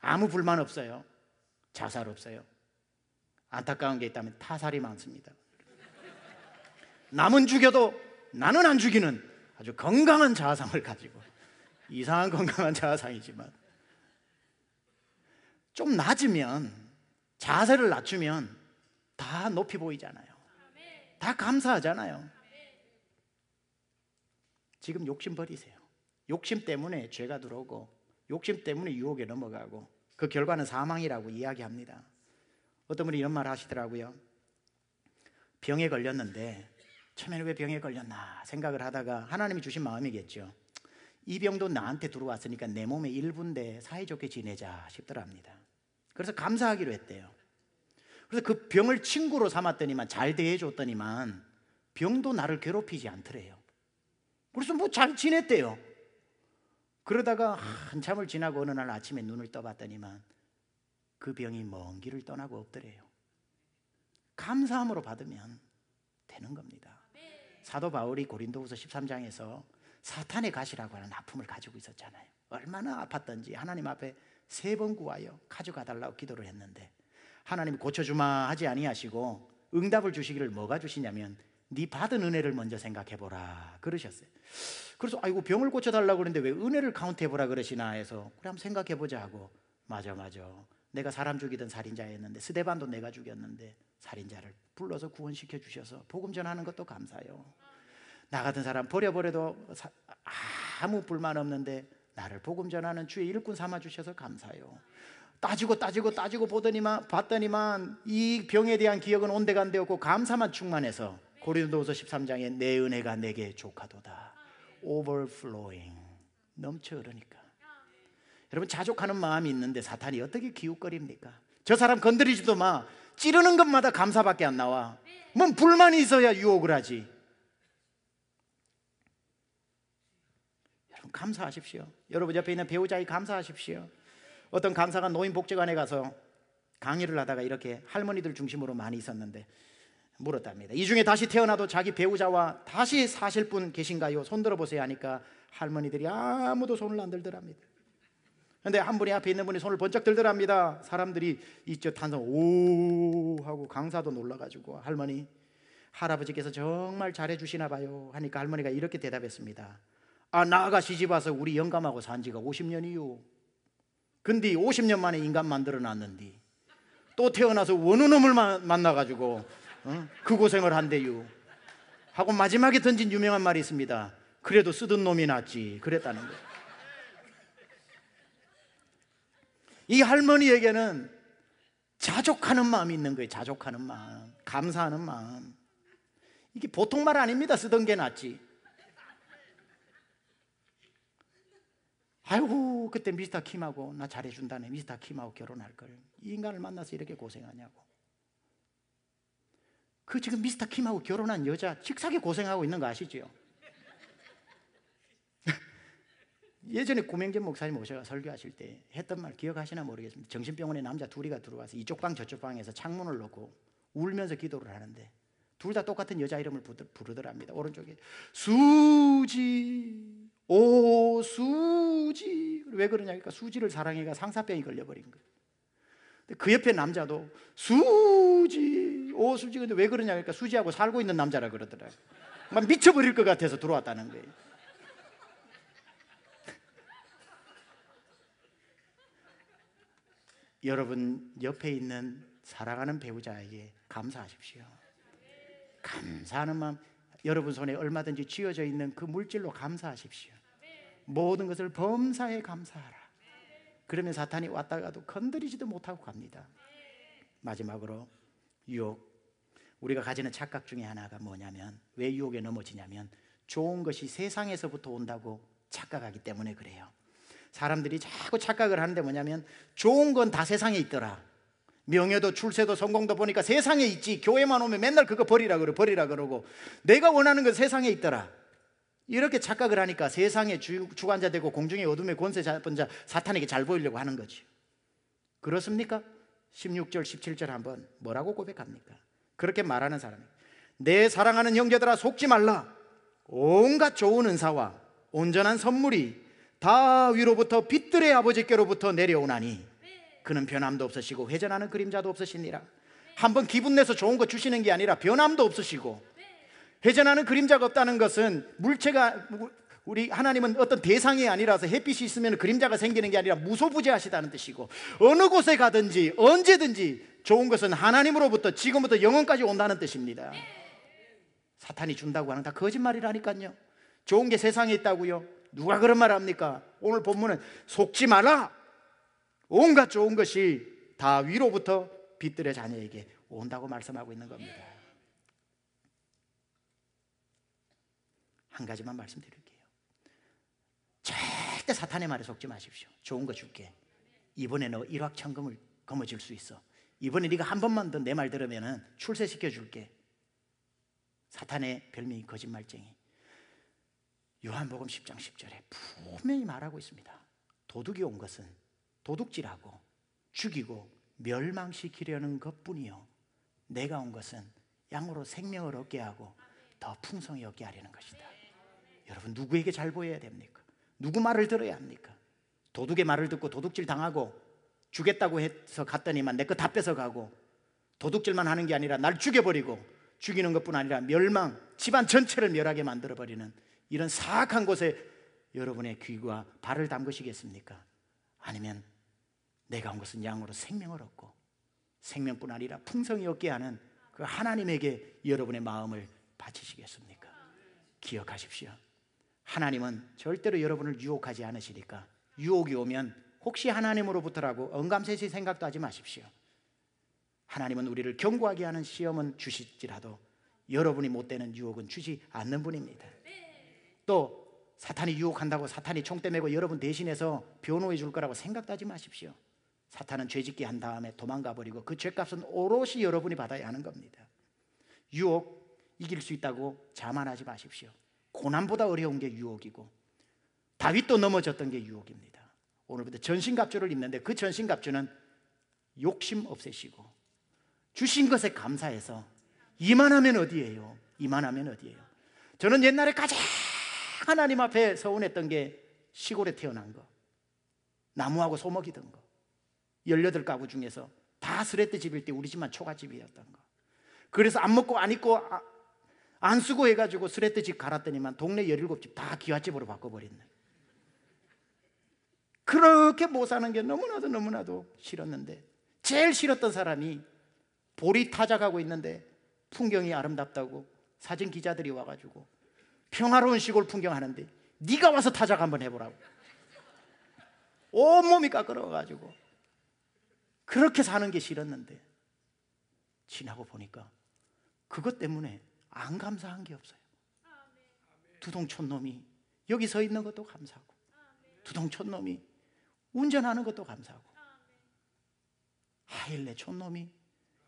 아무 불만 없어요. 자살 없어요. 안타까운 게 있다면 타살이 많습니다. 남은 죽여도 나는 안 죽이는 아주 건강한 자아상을 가지고 이상한 건강한 자아상이지만 좀 낮으면 자세를 낮추면 다 높이 보이잖아요. 다 감사하잖아요. 지금 욕심 버리세요. 욕심 때문에 죄가 들어오고 욕심 때문에 유혹에 넘어가고 그 결과는 사망이라고 이야기합니다. 어떤 분이 이런 말 하시더라고요. 병에 걸렸는데 처음에는 왜 병에 걸렸나 생각을 하다가 하나님이 주신 마음이겠죠. 이 병도 나한테 들어왔으니까 내 몸의 일부인데 사이좋게 지내자 싶더랍니다. 그래서 감사하기로 했대요. 그래서 그 병을 친구로 삼았더니만 잘 대해줬더니만 병도 나를 괴롭히지 않더래요. 그래서 뭐 잘 지냈대요. 그러다가 한참을 지나고 어느 날 아침에 눈을 떠봤더니만 그 병이 먼 길을 떠나고 없더래요. 감사함으로 받으면 되는 겁니다. 사도 바울이 고린도후서 13장에서 사탄의 가시라고 하는 아픔을 가지고 있었잖아요. 얼마나 아팠던지 하나님 앞에 세 번 구하여 가져가 달라고 기도를 했는데 하나님 고쳐주마 하지 아니하시고 응답을 주시기를 뭐가 주시냐면 네 받은 은혜를 먼저 생각해 보라 그러셨어요. 그래서 아이고 병을 고쳐 달라고 그러는데 왜 은혜를 카운트해 보라 그러시나 해서 그래 한번 생각해 보자 하고 맞아 맞아. 내가 사람 죽이던 살인자였는데 스데반도 내가 죽였는데 살인자를 불러서 구원시켜 주셔서 복음 전하는 것도 감사해요. 나 같은 사람 버려버려도 아무 불만 없는데 나를 복음 전하는 주의 일꾼 삼아 주셔서 감사해요. 따지고 따지고 따지고 보더니만 봤더니만 이 병에 대한 기억은 온데간데없고 감사만 충만해서 고린도서 13장에 내 은혜가 내게 조카도다. overflowing 넘쳐 흐르니까. 여러분 자족하는 마음이 있는데 사탄이 어떻게 기웃거립니까? 저 사람 건드리지도 마. 찌르는 것마다 감사밖에 안 나와. 뭔 불만이 있어야 유혹을 하지. 감사하십시오. 여러분 옆에 있는 배우자에 감사하십시오. 어떤 강사가 노인복지관에 가서 강의를 하다가 이렇게 할머니들 중심으로 많이 있었는데 물었답니다. 이 중에 다시 태어나도 자기 배우자와 다시 사실 분 계신가요? 손 들어보세요 하니까 할머니들이 아무도 손을 안 들더랍니다. 근데 한 분이 앞에 있는 분이 손을 번쩍 들더랍니다. 사람들이 이쪽 탄성 오 하고 강사도 놀라가지고 할머니 할아버지께서 정말 잘해주시나 봐요 하니까 할머니가 이렇게 대답했습니다. 아, 나아가 시집 와서 우리 영감하고 산 지가 50년이요. 근데 50년 만에 인간 만들어 놨는데 또 태어나서 원우놈을 만나가지고 어? 그 고생을 한대요. 하고 마지막에 던진 유명한 말이 있습니다. 그래도 쓰던 놈이 낫지. 그랬다는 거예요. 이 할머니에게는 자족하는 마음이 있는 거예요. 자족하는 마음. 감사하는 마음. 이게 보통 말 아닙니다. 쓰던 게 낫지. 아이고 그때 미스터 킴하고 나 잘해준다네 미스터 킴하고 결혼할 걸. 이 인간을 만나서 이렇게 고생하냐고. 그 지금 미스터 킴하고 결혼한 여자 식사게 고생하고 있는 거 아시죠? 예전에 구명재 목사님 오셔가 설교하실 때 했던 말 기억하시나 모르겠습니다. 정신병원에 남자 둘이가 들어와서 이쪽 방 저쪽 방에서 창문을 놓고 울면서 기도를 하는데 둘 다 똑같은 여자 이름을 부르더랍니다. 오른쪽에 수지 오 수지 왜 그러냐 니까 수지를 사랑해가 상사병이 걸려버린 거예요 그 옆에 남자도 수지 오 수지 근데 왜 그러냐 니까 수지하고 살고 있는 남자라 그러더라고요 막 미쳐버릴 것 같아서 들어왔다는 거예요 여러분 옆에 있는 사랑하는 배우자에게 감사하십시오. 감사하는 마음 여러분 손에 얼마든지 쥐어져 있는 그 물질로 감사하십시오. 모든 것을 범사에 감사하라. 그러면 사탄이 왔다 가도 건드리지도 못하고 갑니다. 마지막으로 유혹. 우리가 가지는 착각 중에 하나가 뭐냐면 왜 유혹에 넘어지냐면 좋은 것이 세상에서부터 온다고 착각하기 때문에 그래요. 사람들이 자꾸 착각을 하는데 뭐냐면 좋은 건 다 세상에 있더라. 명예도 출세도 성공도 보니까 세상에 있지. 교회만 오면 맨날 그거 버리라 그러 고 버리라 그러고 내가 원하는 건 세상에 있더라. 이렇게 착각을 하니까 세상의 주, 관자 되고 공중의 어둠의 권세 잡은 자 사탄에게 잘 보이려고 하는 거지. 그렇습니까? 16절, 17절 한번 뭐라고 고백합니까? 그렇게 말하는 사람이 내 사랑하는 형제들아 속지 말라. 온갖 좋은 은사와 온전한 선물이 다 위로부터 빛들의 아버지께로부터 내려오나니 그는 변함도 없으시고 회전하는 그림자도 없으시니라. 한번 기분 내서 좋은 거 주시는 게 아니라 변함도 없으시고 회전하는 그림자가 없다는 것은 물체가 우리 하나님은 어떤 대상이 아니라서 햇빛이 있으면 그림자가 생기는 게 아니라 무소부재하시다는 뜻이고 어느 곳에 가든지 언제든지 좋은 것은 하나님으로부터 지금부터 영원까지 온다는 뜻입니다. 사탄이 준다고 하는 다 거짓말이라니까요. 좋은 게 세상에 있다고요. 누가 그런 말 합니까? 오늘 본문은 속지 마라. 온갖 좋은 것이 다 위로부터 빛들의 자녀에게 온다고 말씀하고 있는 겁니다. 한 가지만 말씀드릴게요. 절대 사탄의 말에 속지 마십시오. 좋은 거 줄게. 이번에 너 일확천금을 거머쥘 수 있어. 이번에 네가 한 번만 더 내 말들으면 출세시켜 줄게. 사탄의 별명이 거짓말쟁이. 요한복음 10장 10절에 분명히 말하고 있습니다. 도둑이 온 것은 도둑질하고 죽이고 멸망시키려는 것뿐이요. 내가 온 것은 양으로 생명을 얻게 하고 더 풍성히 얻게 하려는 것이다. 여러분 누구에게 잘 보여야 됩니까? 누구 말을 들어야 합니까? 도둑의 말을 듣고 도둑질 당하고 주겠다고 해서 갔더니만 내 거다 뺏어가고 도둑질만 하는 게 아니라 날 죽여버리고 죽이는 것뿐 아니라 멸망, 집안 전체를 멸하게 만들어버리는 이런 사악한 곳에 여러분의 귀와 발을 담그시겠습니까? 아니면 내가 온 것은 양으로 생명을 얻고 생명뿐 아니라 풍성히 얻게 하는 그 하나님에게 여러분의 마음을 바치시겠습니까? 기억하십시오. 하나님은 절대로 여러분을 유혹하지 않으시니까 유혹이 오면 혹시 하나님으로부터라고 언감세시 생각도 하지 마십시오. 하나님은 우리를 경고하게 하는 시험은 주실지라도 여러분이 못 되는 유혹은 주지 않는 분입니다. 또 사탄이 유혹한다고 사탄이 총대 메고 여러분 대신해서 변호해 줄 거라고 생각도 하지 마십시오. 사탄은 죄짓게 한 다음에 도망가 버리고 그 죄값은 오롯이 여러분이 받아야 하는 겁니다. 유혹 이길 수 있다고 자만하지 마십시오. 고난보다 어려운 게 유혹이고 다윗도 넘어졌던 게 유혹입니다. 오늘부터 전신갑주를 입는데 그 전신갑주는 욕심 없애시고 주신 것에 감사해서 이만하면 어디예요? 이만하면 어디예요? 저는 옛날에 가장 하나님 앞에 서운했던 게 시골에 태어난 거 나무하고 소목이던 거 18가구 중에서 다 쓰레트 집일 때 우리 집만 초가집이었던 거 그래서 안 먹고 안 입고 아, 안 쓰고 해가지고 쓰레트집 갈았더니만 동네 17집 다 기와집으로 바꿔버렸네. 그렇게 못 사는 게 너무나도 너무나도 싫었는데 제일 싫었던 사람이 볼이 타작하고 있는데 풍경이 아름답다고 사진 기자들이 와가지고 평화로운 시골 풍경 하는데 네가 와서 타작 한번 해보라고 온몸이 까끌어가지고 그렇게 사는 게 싫었는데 지나고 보니까 그것 때문에 안 감사한 게 없어요. 두동촌 놈이 여기 서 있는 것도 감사하고 두동촌 놈이 운전하는 것도 감사하고 하일레촌 놈이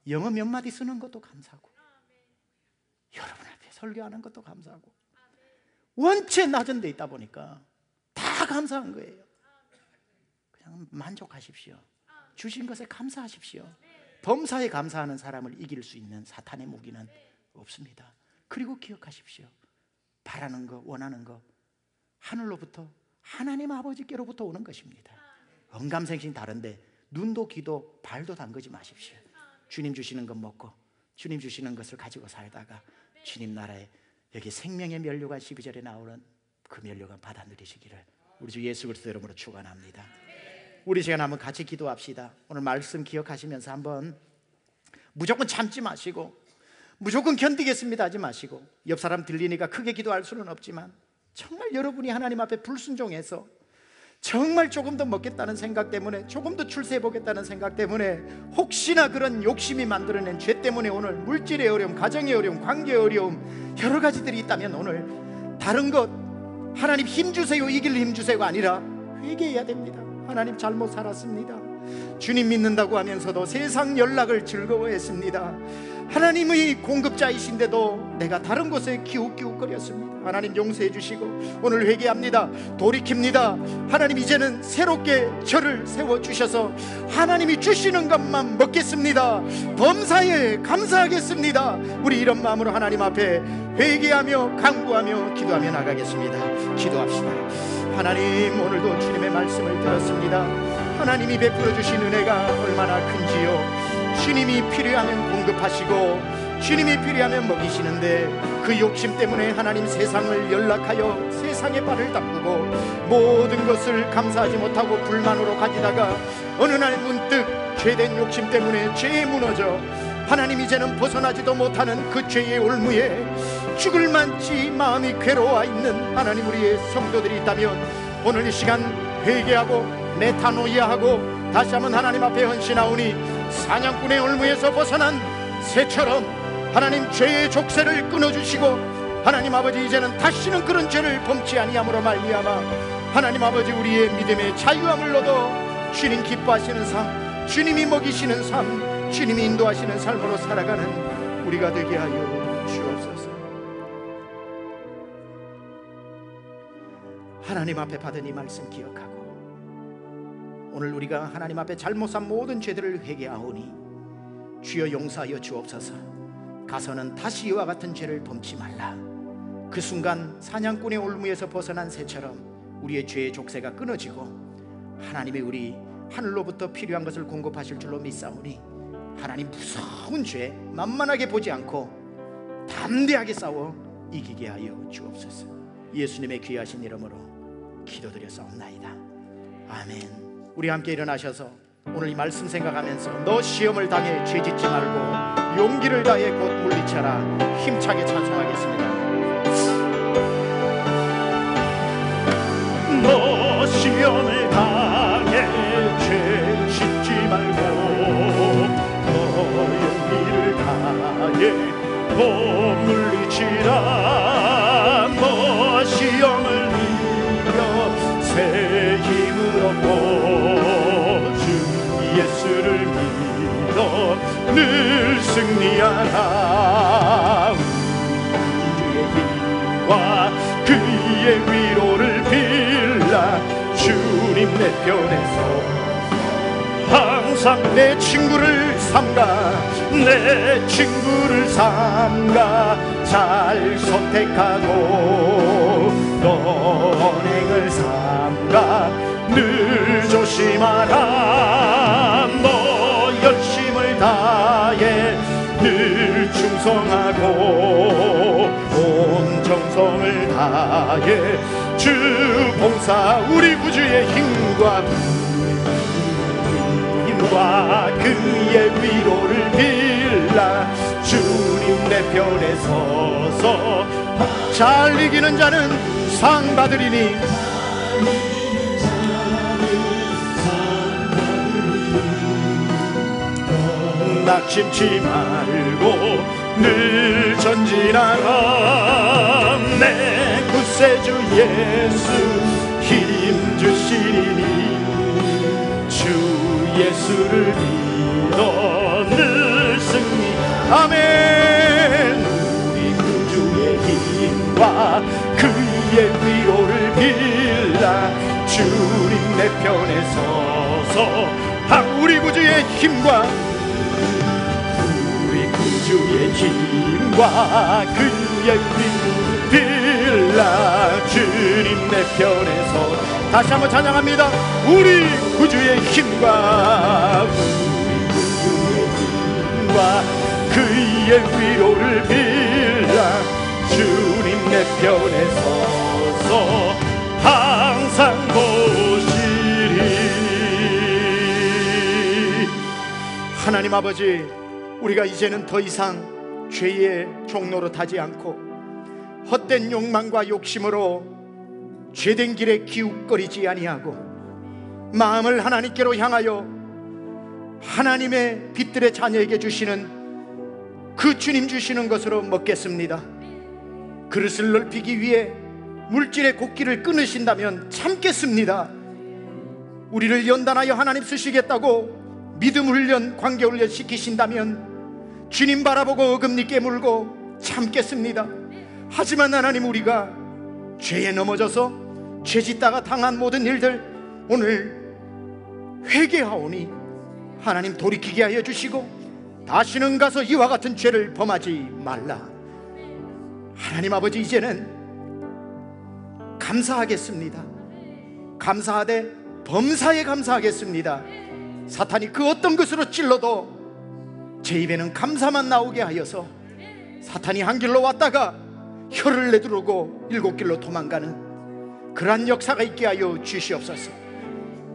영어 몇 마디 쓰는 것도 감사하고 여러분 앞에 설교하는 것도 감사하고 원체 낮은 데 있다 보니까 다 감사한 거예요. 그냥 만족하십시오. 주신 것에 감사하십시오. 범사에 감사하는 사람을 이길 수 있는 사탄의 무기는 없습니다. 그리고 기억하십시오. 바라는 거, 원하는 거, 하늘로부터 하나님 아버지께로부터 오는 것입니다. 언감생신 다른데 눈도 귀도 발도 담그지 마십시오. 주님 주시는 것 먹고 주님 주시는 것을 가지고 살다가 주님 나라에 여기 생명의 면류관 12절에 나오는 그 면류관 받아들이시기를 우리 주 예수 그리스도 이름으로 축원합니다. 우리 시간 한번 같이 기도합시다. 오늘 말씀 기억하시면서 한번 무조건 참지 마시고 무조건 견디겠습니다 하지 마시고 옆 사람 들리니까 크게 기도할 수는 없지만 정말 여러분이 하나님 앞에 불순종해서 정말 조금 더 먹겠다는 생각 때문에 조금 더 출세해 보겠다는 생각 때문에 혹시나 그런 욕심이 만들어낸 죄 때문에 오늘 물질의 어려움, 가정의 어려움, 관계의 어려움 여러 가지들이 있다면 오늘 다른 것 하나님 힘 주세요 이길 힘 주세요가 아니라 회개해야 됩니다. 하나님 잘못 살았습니다. 주님 믿는다고 하면서도 세상 연락을 즐거워했습니다. 하나님의 공급자이신데도 내가 다른 곳에 기웃기웃거렸습니다. 하나님 용서해 주시고 오늘 회개합니다. 돌이킵니다. 하나님 이제는 새롭게 저를 세워 주셔서 하나님이 주시는 것만 먹겠습니다. 범사에 감사하겠습니다. 우리 이런 마음으로 하나님 앞에 회개하며 강구하며 기도하며 나가겠습니다. 기도합시다. 하나님 오늘도 주님의 말씀을 들었습니다. 하나님이 베풀어 주신 은혜가 얼마나 큰지요. 주님이 필요하면 공급하시고 주님이 필요하면 먹이시는데 그 욕심 때문에 하나님 세상을 연락하여 세상의 발을 닦고 모든 것을 감사하지 못하고 불만으로 가지다가 어느 날 문득 죄된 욕심 때문에 죄에 무너져 하나님 이제는 벗어나지도 못하는 그 죄의 올무에 죽을 만치 마음이 괴로워 있는 하나님 우리의 성도들이 있다면 오늘 이 시간 회개하고 메타노이아하고 다시 한번 하나님 앞에 헌신하오니 사냥꾼의 올무에서 벗어난 새처럼 하나님 죄의 족쇄를 끊어주시고 하나님 아버지 이제는 다시는 그런 죄를 범치 아니함으로 말미암아 하나님 아버지 우리의 믿음의 자유함을 얻어 주님 기뻐하시는 삶 주님이 먹이시는 삶 주님이 인도하시는 삶으로 살아가는 우리가 되게 하여 주옵소서 하나님 앞에 받은 이 말씀 기억하고 오늘 우리가 하나님 앞에 잘못 한 모든 죄들을 회개하오니 주여 용서하여 주옵소서 가서는 다시 이와 같은 죄를 범치 말라 그 순간 사냥꾼의 올무에서 벗어난 새처럼 우리의 죄의 족쇄가 끊어지고 하나님의 우리 하늘로부터 필요한 것을 공급하실 줄로 믿사오니 하나님 무서운 죄 만만하게 보지 않고 담대하게 싸워 이기게 하여 주옵소서 예수님의 귀하신 이름으로 기도드려 서옵나이다 아멘 우리 함께 일어나셔서 오늘 이 말씀 생각하면서 너 시험을 당해 죄짓지 말고 용기를 다해 곧 물리쳐라 힘차게 찬송하겠습니다. 너 시험을 당해 죄짓지 말고 너 용기를 다해 곧 물리치라 늘 승리하라 우 주의 힘과 그의 위로를 빌라 주님 내 편에서 항상 내 친구를 삼가 내 친구를 삼가 잘 선택하고 선행을 삼가 늘 조심하라 찬송하고 온 정성을 다해 주 봉사 우리 구주의 힘과 힘과 그의 위로를 빌라 주님 내 편에 서서 잘 이기는 자는 상 받으리니 낙심치 말고 늘 전진하라 내 구세주 예수 힘주시리니 주 예수를 믿어 늘 승리 아멘 우리 구주의 힘과 그의 위로를 빌라 주님 내 편에 서서 우리 구주의 힘과 주의 힘과 그의 빛들라 주님 내 편에서 다시 한번 찬양합니다 우리 구주의 힘과 그의 위로를 빌라 주님 내 편에 서서 항상 보시리 하나님 아버지 우리가 이제는 더 이상 죄의 종로로 타지 않고 헛된 욕망과 욕심으로 죄된 길에 기웃거리지 아니하고 마음을 하나님께로 향하여 하나님의 빛들의 자녀에게 주시는 그 주님 주시는 것으로 먹겠습니다. 그릇을 넓히기 위해 물질의 곡기를 끊으신다면 참겠습니다. 우리를 연단하여 하나님 쓰시겠다고 믿음 훈련, 관계 훈련 시키신다면 주님 바라보고 어금니 깨물고 참겠습니다. 하지만 하나님 우리가 죄에 넘어져서 죄짓다가 당한 모든 일들 오늘 회개하오니 하나님 돌이키게 하여 주시고 다시는 가서 이와 같은 죄를 범하지 말라. 하나님 아버지 이제는 감사하겠습니다. 감사하되 범사에 감사하겠습니다. 사탄이 그 어떤 것으로 찔러도 제 입에는 감사만 나오게 하여서 사탄이 한 길로 왔다가 혀를 내두르고 일곱 길로 도망가는 그러한 역사가 있게 하여 주시옵소서.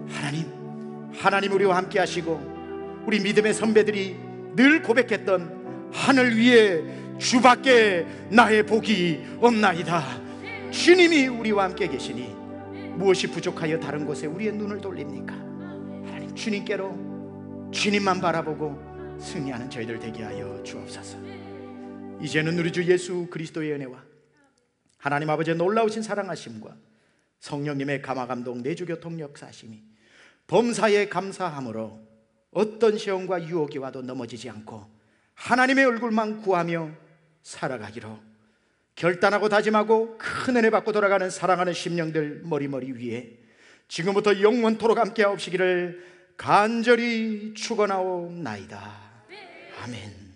하나님, 하나님 우리와 함께 하시고 우리 믿음의 선배들이 늘 고백했던 하늘 위에 주밖에 나의 복이 없나이다. 주님이 우리와 함께 계시니 무엇이 부족하여 다른 곳에 우리의 눈을 돌립니까? 하나님 주님께로 주님만 바라보고 승리하는 저희들 되게 하여 주옵소서. 이제는 우리 주 예수 그리스도의 은혜와 하나님 아버지의 놀라우신 사랑하심과 성령님의 감화 감동 내주 교통 역사심이 범사에 감사함으로 어떤 시험과 유혹이 와도 넘어지지 않고 하나님의 얼굴만 구하며 살아가기로 결단하고 다짐하고 큰 은혜 받고 돌아가는 사랑하는 심령들 머리머리 위에 지금부터 영원토록 함께 하옵시기를 간절히 축원하옵나이다. 아멘.